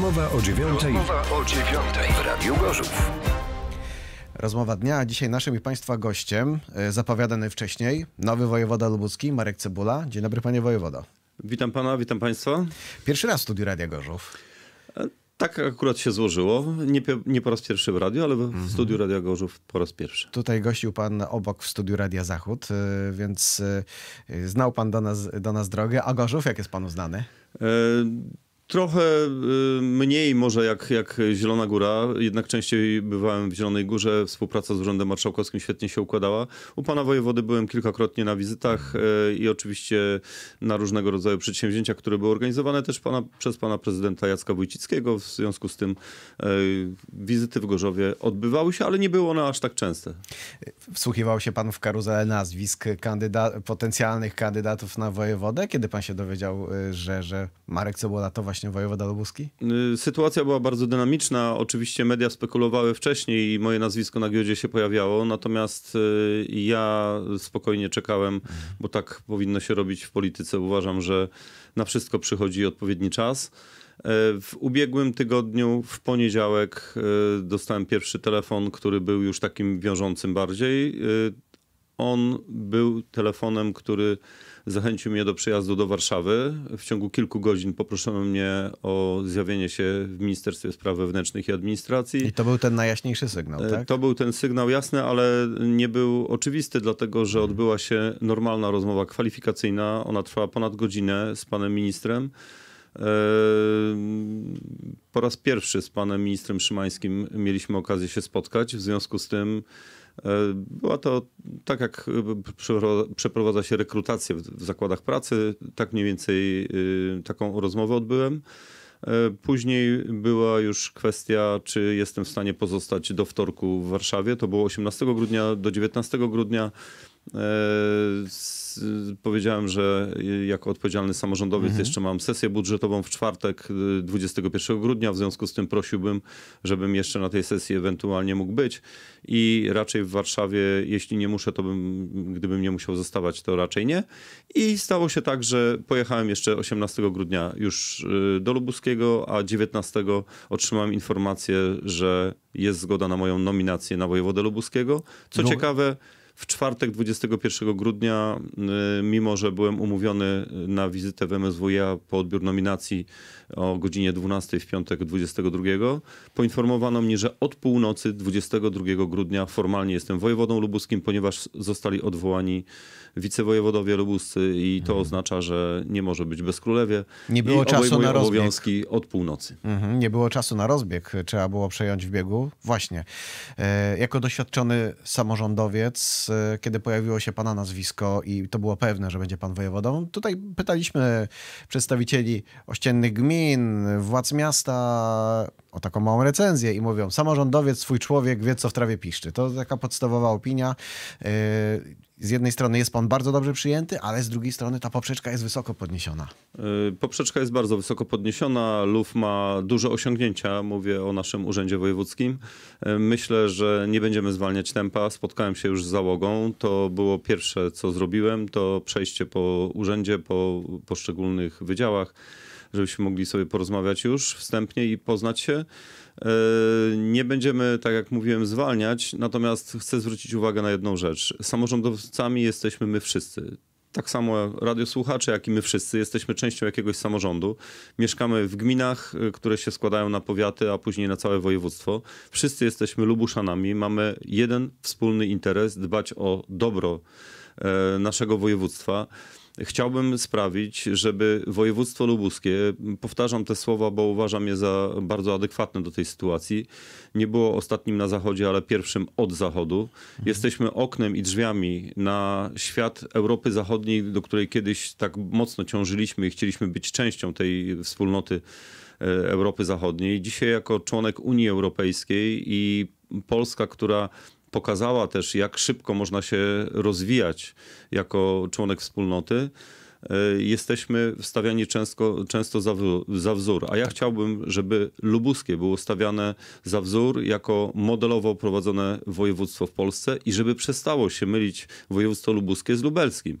Rozmowa o dziewiątej. Rozmowa o dziewiątej w Radiu Gorzów. Rozmowa dnia. Dzisiaj naszym i Państwa gościem, e, zapowiadany wcześniej, nowy wojewoda lubuski Marek Cebula. Dzień dobry, panie wojewodo. Witam pana, witam państwa. Pierwszy raz w studiu Radia Gorzów. E, tak akurat się złożyło. Nie, nie po raz pierwszy w radiu, ale mhm. w studiu Radia Gorzów po raz pierwszy. Tutaj gościł pan obok w studiu Radia Zachód, e, więc znał pan do nas, do nas drogę. A Gorzów, jak jest panu znany? E Trochę y, mniej może jak, jak Zielona Góra, jednak częściej bywałem w Zielonej Górze, współpraca z Urzędem Marszałkowskim świetnie się układała. U pana wojewody byłem kilkakrotnie na wizytach y, i oczywiście na różnego rodzaju przedsięwzięcia, które były organizowane też pana, przez pana prezydenta Jacka Wójcickiego. W związku z tym y, wizyty w Gorzowie odbywały się, ale nie były one aż tak częste. Wsłuchiwał się pan w karuzelę nazwisk kandyda potencjalnych kandydatów na wojewodę? Kiedy pan się dowiedział, że, że Marek Cebola to właśnie właśnie wojewoda lubuski? Y, sytuacja była bardzo dynamiczna. Oczywiście media spekulowały wcześniej i moje nazwisko na giełdzie się pojawiało, natomiast y, ja spokojnie czekałem, bo tak powinno się robić w polityce. Uważam, że na wszystko przychodzi odpowiedni czas. Y, w ubiegłym tygodniu, w poniedziałek, dostałem pierwszy telefon, który był już takim wiążącym bardziej on był telefonem, który zachęcił mnie do przyjazdu do Warszawy. W ciągu kilku godzin poproszono mnie o zjawienie się w Ministerstwie Spraw Wewnętrznych i Administracji. I to był ten najjaśniejszy sygnał, e, tak? To był ten sygnał jasny, ale nie był oczywisty, dlatego że mhm. odbyła się normalna rozmowa kwalifikacyjna. Ona trwała ponad godzinę z panem ministrem. E, po raz pierwszy z panem ministrem Szymańskim mieliśmy okazję się spotkać. W związku z tym E, była to tak, jak e, przeprowadza się rekrutację w zakładach pracy, tak mniej więcej e, taką rozmowę odbyłem. Później była już kwestia, czy jestem w stanie pozostać do wtorku w Warszawie. To było 18 grudnia do 19 grudnia. E, powiedziałem, że jako odpowiedzialny samorządowiec mhm. jeszcze mam sesję budżetową w czwartek 21 e, grudnia, w związku z tym prosiłbym, żebym jeszcze na tej sesji ewentualnie mógł być i raczej w Warszawie, jeśli nie muszę, to bym, gdybym nie musiał zostawać, to raczej nie. I stało się tak, że pojechałem jeszcze 18 grudnia już e, do Lubuskiego, a 19 otrzymałem informację, że jest zgoda na moją nominację na wojewodę lubuskiego. Co no. ciekawe, w czwartek 21 grudnia, y, mimo że byłem umówiony na wizytę w MSWiA po odbiór nominacji o godzinie 12 w piątek 22, poinformowano mnie, że od północy 22 grudnia formalnie jestem wojewodą lubuskim, ponieważ zostali odwołani wicewojewodowie lubuscy i to mhm. oznacza, że nie może być bez królewie. Nie było I czasu na rozbieg. obowiązki od północy. Mhm. Nie było czasu na rozbieg, trzeba było przejąć w biegu. Właśnie. E, jako doświadczony samorządowiec E, kiedy pojawiło się pana nazwisko i to było pewne, że będzie pan wojewodą. Tutaj pytaliśmy przedstawicieli ościennych gmin, władz miasta o taką małą recenzję i mówią, samorządowiec, swój człowiek wie, co w trawie piszczy. To taka podstawowa opinia. E, z jednej strony jest pan bardzo dobrze przyjęty, ale z drugiej strony ta poprzeczka jest wysoko podniesiona. Y, poprzeczka jest bardzo wysoko podniesiona. LUF ma duże osiągnięcia, mówię o naszym Urzędzie Wojewódzkim. Y, myślę, że nie będziemy zwalniać tempa. Spotkałem się już z załogą. To było pierwsze, co zrobiłem, to przejście po urzędzie, po poszczególnych wydziałach żebyśmy mogli sobie porozmawiać już wstępnie i poznać się. E, nie będziemy, tak jak mówiłem, zwalniać, natomiast chcę zwrócić uwagę na jedną rzecz. Samorządowcami jesteśmy my wszyscy. Tak samo radiosłuchacze, jak i my wszyscy jesteśmy częścią jakiegoś samorządu. Mieszkamy w gminach, e, które się składają na powiaty, a później na całe województwo. Wszyscy jesteśmy Lubuszanami, mamy jeden wspólny interes dbać o dobro e, naszego województwa chciałbym sprawić, żeby województwo lubuskie, powtarzam te słowa, bo uważam je za bardzo adekwatne do tej sytuacji, nie było ostatnim na zachodzie, ale pierwszym od zachodu. Mhm. Jesteśmy oknem i drzwiami na świat Europy Zachodniej, do której kiedyś tak mocno ciążyliśmy i chcieliśmy być częścią tej wspólnoty. E, Europy Zachodniej. Dzisiaj jako członek Unii Europejskiej i Polska, która pokazała też, jak szybko można się rozwijać jako członek wspólnoty, e, jesteśmy wstawiani często, często za, za, wzór. A ja tak. chciałbym, żeby lubuskie było stawiane za wzór jako modelowo prowadzone województwo w Polsce i żeby przestało się mylić województwo lubuskie z lubelskim.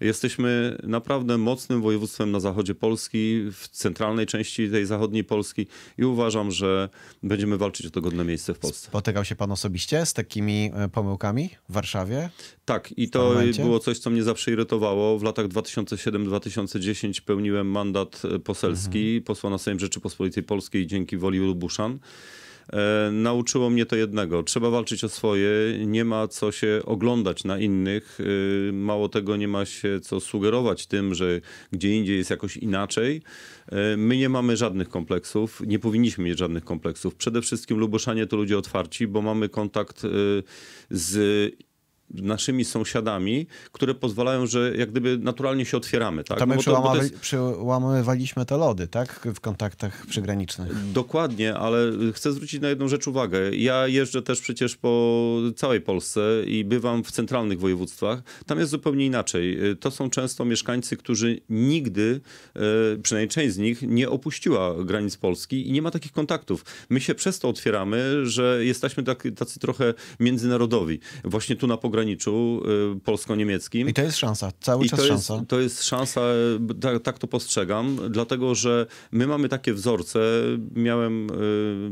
Jesteśmy naprawdę mocnym województwem na zachodzie Polski, w centralnej części tej zachodniej Polski i uważam, że będziemy walczyć o to godne miejsce w Polsce. Spotykał się pan osobiście z takimi e, pomyłkami w Warszawie? Tak, i to było coś, co mnie zawsze irytowało. W latach 2007-2010 pełniłem mandat e, poselski, mhm. posła na Sejm Rzeczypospolitej Polskiej dzięki woli Lubuszan. E, nauczyło mnie to jednego. Trzeba walczyć o swoje, nie ma co się oglądać na innych. E, mało tego, nie ma się co sugerować tym, że gdzie indziej jest jakoś inaczej. E, my nie mamy żadnych kompleksów, nie powinniśmy mieć żadnych kompleksów. Przede wszystkim Luboszanie to ludzie otwarci, bo mamy kontakt z naszymi sąsiadami, które pozwalają, że jak gdyby naturalnie się otwieramy. Tak? To my no to, jest... przełamywaliśmy te lody, tak? W kontaktach przygranicznych. Dokładnie, ale chcę zwrócić na jedną rzecz uwagę. Ja jeżdżę też przecież po całej Polsce i bywam w centralnych województwach. Tam jest zupełnie inaczej. Y, to są często mieszkańcy, którzy nigdy, y, przynajmniej część z nich, nie opuściła granic Polski i nie ma takich kontaktów. My się przez to otwieramy, że jesteśmy tak, tacy trochę międzynarodowi. Właśnie tu na pogranicy pograniczu y, polsko-niemieckim. I to jest szansa, cały I czas to szansa. Jest, to jest szansa, tak, tak, to postrzegam, dlatego że my mamy takie wzorce. Miałem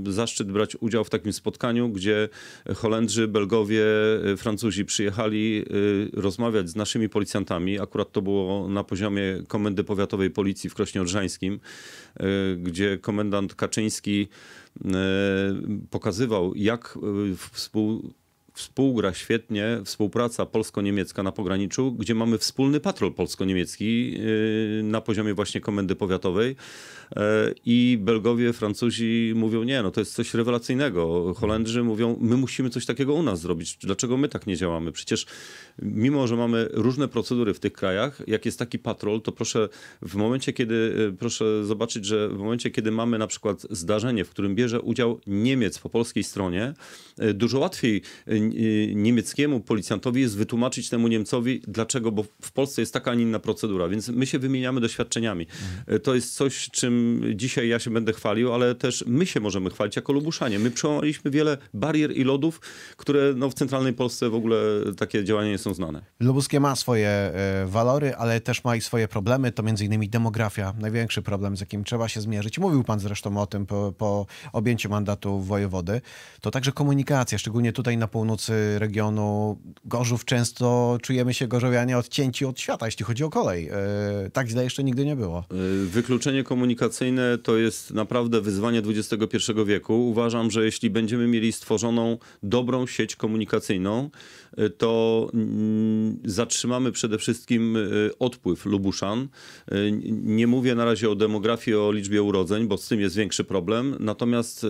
y, zaszczyt brać udział w takim spotkaniu, gdzie Holendrzy, Belgowie, y, Francuzi przyjechali rozmawiać z naszymi policjantami. Akurat to było na poziomie Komendy Powiatowej Policji w Krośnie Odrzańskim, gdzie komendant Kaczyński pokazywał, jak współ współgra świetnie współpraca polsko-niemiecka na pograniczu, gdzie mamy wspólny patrol polsko-niemiecki yy, na poziomie właśnie komendy powiatowej yy, i Belgowie, Francuzi mówią, nie, no to jest coś rewelacyjnego. Holendrzy mówią, my musimy coś takiego u nas zrobić. Dlaczego my tak nie działamy? Przecież mimo, że mamy różne procedury w tych krajach, jak jest taki patrol, to proszę w momencie, kiedy, yy, proszę zobaczyć, że w momencie, kiedy mamy na przykład zdarzenie, w którym bierze udział Niemiec po polskiej stronie, dużo łatwiej Y, niemieckiemu policjantowi jest wytłumaczyć temu Niemcowi, dlaczego, bo w Polsce jest taka, a nie inna procedura, więc my się wymieniamy doświadczeniami. Y, to jest coś, czym dzisiaj ja się będę chwalił, ale też my się możemy chwalić jako Lubuszanie. My przełamaliśmy wiele barier i lodów, które no, w centralnej Polsce w ogóle takie działania nie są znane. Lubuskie ma swoje y, walory, ale też ma i swoje problemy, to między innymi demografia. Największy problem, z jakim trzeba się zmierzyć. Mówił pan zresztą o tym po, po objęciu mandatu wojewody. To także komunikacja, szczególnie tutaj na północy północy regionu Gorzów często czujemy się gorzowianie odcięci od świata, jeśli chodzi o kolej. E, tak źle jeszcze nigdy nie było. E, wykluczenie komunikacyjne to jest naprawdę wyzwanie XXI wieku. Uważam, że jeśli będziemy mieli stworzoną dobrą sieć komunikacyjną, e, to mm, zatrzymamy przede wszystkim odpływ Lubuszan. Nie mówię na razie o demografii, o liczbie urodzeń, bo z tym jest większy problem. Natomiast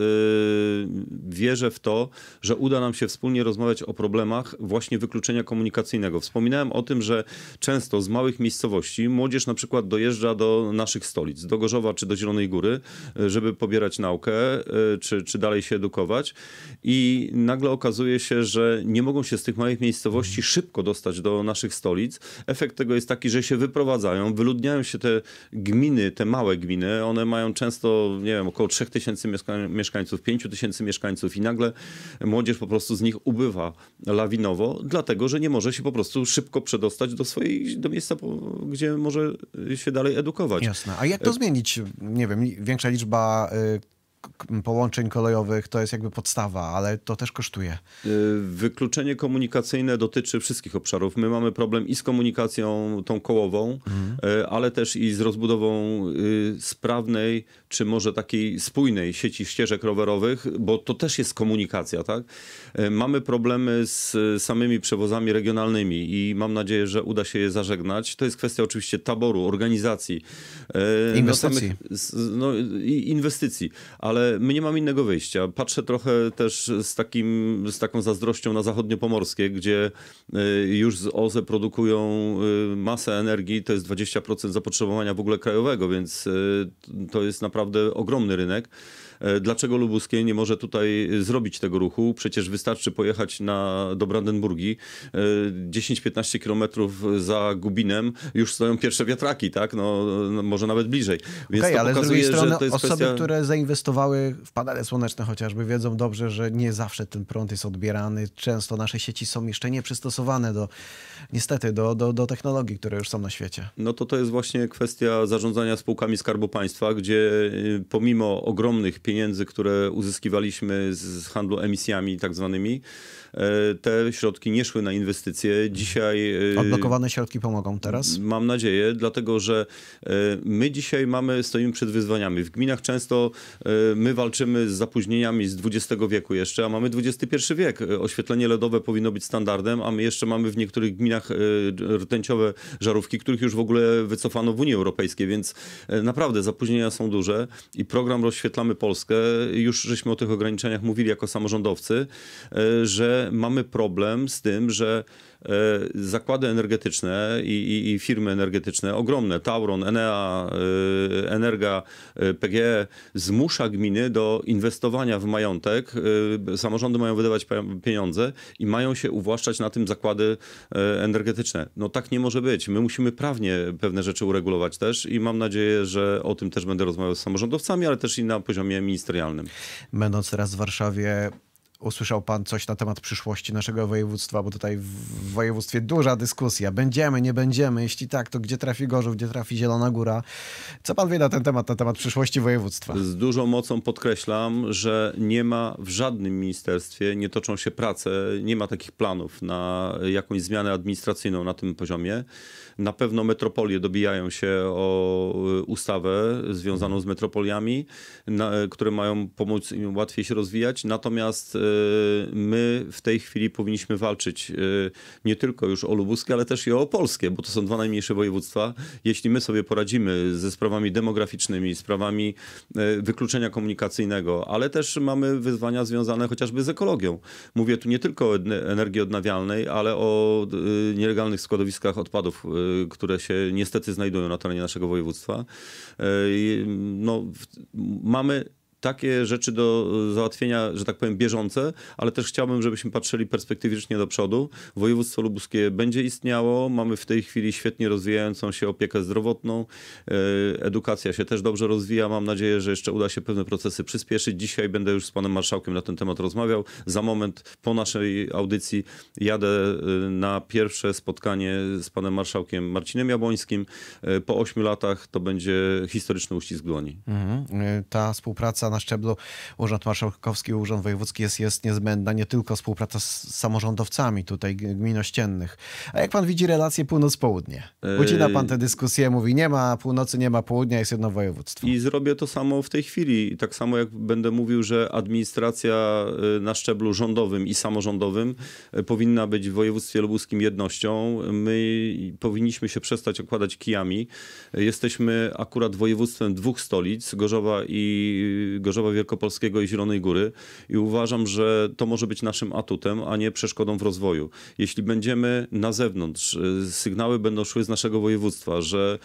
wierzę w to, że uda nam się wspólnie rozwiązać porozmawiać o problemach właśnie wykluczenia komunikacyjnego. Wspominałem o tym, że często z małych miejscowości młodzież na przykład dojeżdża do naszych stolic, do Gorzowa czy do Zielonej Góry, e, żeby pobierać naukę e, czy, czy dalej się edukować i nagle okazuje się, że nie mogą się z tych małych miejscowości szybko dostać do naszych stolic. Efekt tego jest taki, że się wyprowadzają, wyludniają się te gminy, te małe gminy, one mają często, nie wiem, około 3000 mieszkańców, 5000 mieszkańców i nagle młodzież po prostu z nich ubywa spływa lawinowo, dlatego że nie może się po prostu szybko przedostać do swojej, do miejsca, gdzie może się dalej edukować. Jasne. A jak to e, zmienić? Nie wiem, większa liczba y, połączeń kolejowych to jest jakby podstawa, ale to też kosztuje. Y, wykluczenie komunikacyjne dotyczy wszystkich obszarów. My mamy problem i z komunikacją tą kołową, mhm. Y, ale też i z rozbudową y, sprawnej, czy może takiej spójnej sieci ścieżek rowerowych, bo to też jest komunikacja, tak? Mamy problemy z samymi przewozami regionalnymi i mam nadzieję, że uda się je zażegnać. To jest kwestia oczywiście taboru, organizacji. Inwestycji. No, inwestycji, ale ale my nie mamy innego wyjścia. Patrzę trochę też z, takim, z taką zazdrością na zachodniopomorskie, gdzie y, już z OZE produkują y, masę energii, to jest 20% zapotrzebowania w ogóle krajowego, więc y, to jest naprawdę ogromny rynek. E, dlaczego Lubuskie nie może tutaj e, zrobić tego ruchu? Przecież wystarczy pojechać na, do Brandenburgii e, 10-15 kilometrów za Gubinem już stoją pierwsze wiatraki, tak? No, no może nawet bliżej. Więc okay, ale pokazuje, z drugiej strony osoby, kwestia... które zainwestowały w panele słoneczne chociażby wiedzą dobrze, że nie zawsze ten prąd jest odbierany. Często nasze sieci są jeszcze nieprzystosowane do, niestety, do, do, do technologii, które już są na świecie. No to to jest właśnie kwestia zarządzania spółkami Skarbu Państwa, gdzie y, pomimo ogromnych pieniędzy, które uzyskiwaliśmy z handlu emisjami tak zwanymi, e, te środki nie szły na inwestycje. Dzisiaj... E, Odblokowane środki pomogą teraz? Mam nadzieję, dlatego że e, my dzisiaj mamy, stoimy przed wyzwaniami. W gminach często my walczymy z zapóźnieniami z XX wieku jeszcze, a mamy XXI wiek. Oświetlenie LEDowe powinno być standardem, a my jeszcze mamy w niektórych gminach rtęciowe żarówki, których już w ogóle wycofano w Unii Europejskiej, więc naprawdę zapóźnienia są duże i program Rozświetlamy Polskę Polskę, już żeśmy o tych ograniczeniach mówili jako samorządowcy, e, że mamy problem z tym, że E, zakłady energetyczne i, i, i, firmy energetyczne ogromne, Tauron, Enea, e, Energa, PGE, e zmusza gminy do inwestowania w majątek. Samorządy mają wydawać pieniądze i mają się uwłaszczać na tym zakłady energetyczne. No tak nie może być. My musimy prawnie pewne rzeczy uregulować też i mam nadzieję, że o tym też będę rozmawiał z samorządowcami, ale też i na poziomie ministerialnym. Będąc teraz w Warszawie, usłyszał pan coś na temat przyszłości naszego województwa, bo tutaj w województwie duża dyskusja. Będziemy, nie będziemy. Jeśli tak, to gdzie trafi Gorzów, gdzie trafi Zielona Góra? Co pan wie na ten temat, na temat przyszłości województwa? Z dużą mocą podkreślam, że nie ma w żadnym ministerstwie, nie toczą się prace, nie ma takich planów na jakąś zmianę administracyjną na tym poziomie. Na pewno metropolie dobijają się o e, ustawę związaną z metropoliami, na, e, które mają pomóc im łatwiej się rozwijać. Natomiast e, Y, my w tej chwili powinniśmy walczyć y, nie tylko już o Lubuskie, ale też i o Polskie, bo to są dwa najmniejsze województwa. Jeśli my sobie poradzimy ze sprawami demograficznymi, sprawami y, wykluczenia komunikacyjnego, ale też mamy wyzwania związane chociażby z ekologią. Mówię tu nie tylko o energii odnawialnej, ale o nielegalnych składowiskach odpadów, które się niestety znajdują na terenie naszego województwa. No, mamy takie rzeczy do e, załatwienia, że tak powiem, bieżące, ale też chciałbym, żebyśmy patrzyli perspektywicznie do przodu. Województwo lubuskie będzie istniało, mamy w tej chwili świetnie rozwijającą się opiekę zdrowotną, e, edukacja się też dobrze rozwija, mam nadzieję, że jeszcze uda się pewne procesy przyspieszyć. Dzisiaj będę już z panem marszałkiem na ten temat rozmawiał. Za moment po naszej audycji jadę e, na pierwsze spotkanie z panem marszałkiem Marcinem Jabłońskim. Po ośmiu latach to będzie historyczny uścisk dłoni. Mhm. Ta współpraca na na szczeblu Urząd Marszałkowski, Urząd Wojewódzki jest, jest niezbędna, nie tylko współpraca z samorządowcami tutaj gmin ościennych. A jak pan widzi relacje północ-południe? E, Ucina pan tę dyskusję, mówi nie ma północy, nie ma południa, jest jedno województwo. I zrobię to samo w tej chwili. Tak samo jak będę mówił, że administracja e, na szczeblu rządowym i samorządowym e, powinna być w województwie lubuskim jednością. My powinniśmy się przestać okładać kijami. Jesteśmy akurat województwem dwóch stolic, Gorzowa i Gorzowa Wielkopolskiego i Zielonej Góry i uważam, że to może być naszym atutem, a nie przeszkodą w rozwoju. Jeśli będziemy na zewnątrz, y, sygnały będą szły z naszego województwa, że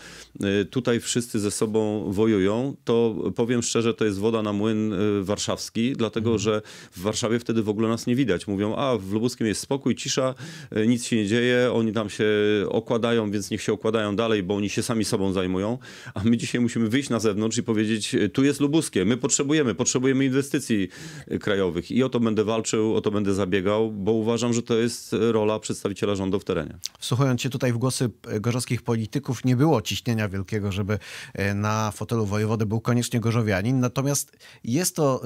y, tutaj wszyscy ze sobą wojują, to powiem szczerze, to jest woda na młyn y, warszawski, dlatego mhm. że w Warszawie wtedy w ogóle nas nie widać. Mówią, a w Lubuskiem jest spokój, cisza, nic się nie dzieje, oni tam się okładają, więc niech się okładają dalej, bo oni się sami sobą zajmują, a my dzisiaj musimy wyjść na zewnątrz i powiedzieć, tu jest Lubuskie, my potrzebujemy potrzebujemy. Potrzebujemy inwestycji y, krajowych i o to będę walczył, o to będę zabiegał, bo uważam, że to jest y, rola przedstawiciela rządu w terenie. Słuchając się tutaj w głosy y, gorzowskich polityków, nie było ciśnienia wielkiego, żeby na fotelu wojewody był koniecznie gorzowianin, natomiast jest to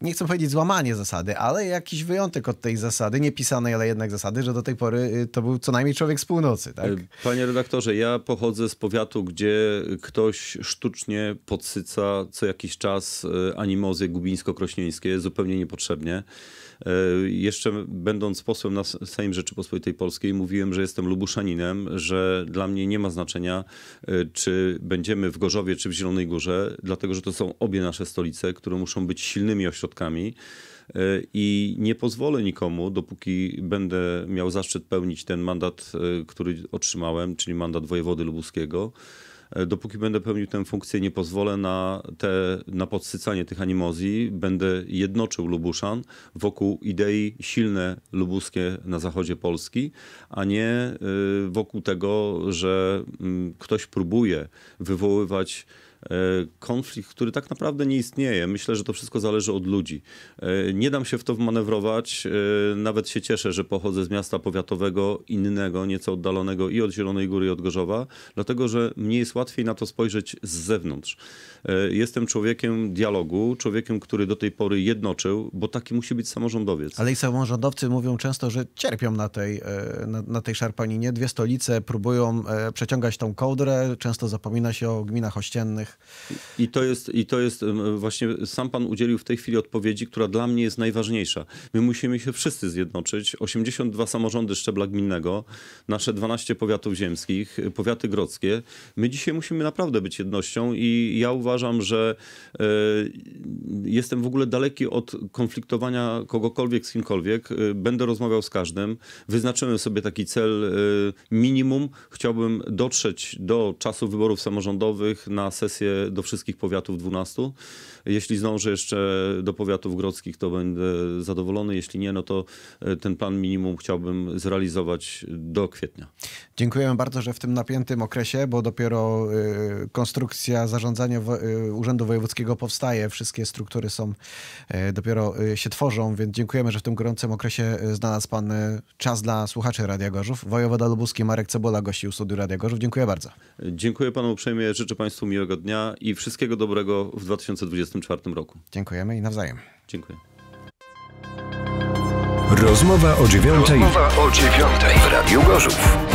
nie chcę powiedzieć złamanie zasady, ale jakiś wyjątek od tej zasady, niepisanej, ale jednak zasady, że do tej pory y, to był co najmniej człowiek z północy. Tak? Y, panie redaktorze, ja pochodzę z powiatu, gdzie ktoś sztucznie podsyca co jakiś czas y, animozje gubińsko-krośnieńskie zupełnie niepotrzebnie. Jeszcze będąc posłem na Sejm Rzeczypospolitej Polskiej mówiłem, że jestem lubuszaninem, że dla mnie nie ma znaczenia, czy będziemy w Gorzowie, czy w Zielonej Górze, dlatego że to są obie nasze stolice, które muszą być silnymi ośrodkami. E, I nie pozwolę nikomu, dopóki będę miał zaszczyt pełnić ten mandat, e, który otrzymałem, czyli mandat wojewody lubuskiego, e, dopóki będę pełnił tę funkcję, nie pozwolę na, te, na podsycanie tych animozji. Będę jednoczył Lubuszan wokół idei silne lubuskie na zachodzie Polski, a nie wokół tego, że mm, ktoś próbuje wywoływać E, konflikt, który tak naprawdę nie istnieje. Myślę, że to wszystko zależy od ludzi. E, nie dam się w to wmanewrować. E, nawet się cieszę, że pochodzę z miasta powiatowego, innego, nieco oddalonego i od Zielonej Góry, i od Gorzowa, dlatego że mnie jest łatwiej na to spojrzeć z zewnątrz. Jestem człowiekiem dialogu, człowiekiem, który do tej pory jednoczył, bo taki musi być samorządowiec. Ale i samorządowcy mówią często, że cierpią na tej, na, na tej szarpaninie. Dwie stolice próbują przeciągać tą kołdrę, często zapomina się o gminach ościennych innych. I to, jest, I to jest właśnie, sam pan udzielił w tej chwili odpowiedzi, która dla mnie jest najważniejsza. My musimy się wszyscy zjednoczyć. 82 samorządy szczebla gminnego, nasze 12 powiatów ziemskich, y, powiaty grodzkie. My dzisiaj musimy naprawdę być jednością i ja uważam, że y, jestem w ogóle daleki od konfliktowania kogokolwiek z kimkolwiek. Y, będę rozmawiał z każdym. Wyznaczyłem sobie taki cel y, minimum. Chciałbym dotrzeć do czasu wyborów samorządowych na sesję delegację do wszystkich powiatów 12. Jeśli zdążę jeszcze do powiatów grodzkich, to będę zadowolony. Jeśli nie, no to e, ten plan minimum chciałbym zrealizować do kwietnia. Dziękujemy bardzo, że w tym napiętym okresie, bo dopiero e, konstrukcja zarządzania e, Urzędu Wojewódzkiego powstaje, wszystkie struktury są, dopiero się tworzą, więc dziękujemy, że w tym gorącym okresie znalazł Pan czas dla słuchaczy Radia Gorzów. Wojewoda lubuski Marek Cebola gościł studiu Radia Gorzów. Dziękuję bardzo. Dziękuję Panu uprzejmie, życzę Państwu miłego dnia dnia i wszystkiego dobrego w 2024 roku. Dziękujemy i nawzajem. Dziękuję. Rozmowa o dziewiątej. Rozmowa o dziewiątej w Radiu Gorzów.